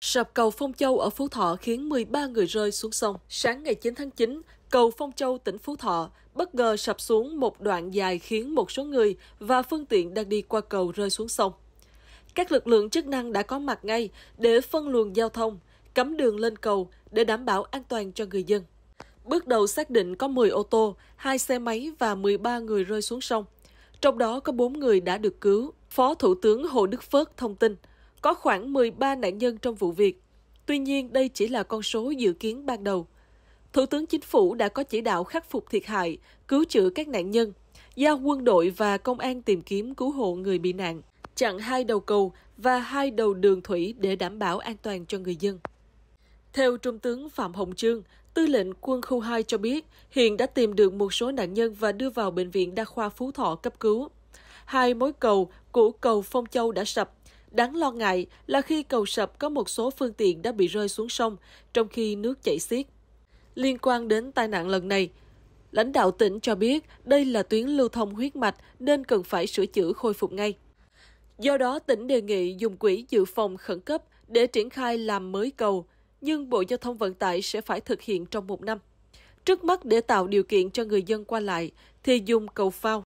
Sập cầu Phong Châu ở Phú Thọ khiến 13 người rơi xuống sông. Sáng ngày 9 tháng 9, cầu Phong Châu tỉnh Phú Thọ bất ngờ sập xuống một đoạn dài khiến một số người và phương tiện đang đi qua cầu rơi xuống sông. Các lực lượng chức năng đã có mặt ngay để phân luồng giao thông, cấm đường lên cầu để đảm bảo an toàn cho người dân. Bước đầu xác định có 10 ô tô, 2 xe máy và 13 người rơi xuống sông. Trong đó có 4 người đã được cứu. Phó Thủ tướng Hồ Đức Phước thông tin, có khoảng 13 nạn nhân trong vụ việc. Tuy nhiên, đây chỉ là con số dự kiến ban đầu. Thủ tướng Chính phủ đã có chỉ đạo khắc phục thiệt hại, cứu chữa các nạn nhân, giao quân đội và công an tìm kiếm cứu hộ người bị nạn, chặn hai đầu cầu và hai đầu đường thủy để đảm bảo an toàn cho người dân. Theo Trung tướng Phạm Hồng Trương, Tư lệnh quân khu 2 cho biết hiện đã tìm được một số nạn nhân và đưa vào Bệnh viện Đa khoa Phú Thọ cấp cứu. Hai mối cầu của cầu Phong Châu đã sập Đáng lo ngại là khi cầu sập có một số phương tiện đã bị rơi xuống sông, trong khi nước chảy xiết. Liên quan đến tai nạn lần này, lãnh đạo tỉnh cho biết đây là tuyến lưu thông huyết mạch nên cần phải sửa chữa khôi phục ngay. Do đó, tỉnh đề nghị dùng quỹ dự phòng khẩn cấp để triển khai làm mới cầu, nhưng Bộ Giao thông Vận tải sẽ phải thực hiện trong một năm. Trước mắt để tạo điều kiện cho người dân qua lại thì dùng cầu phao.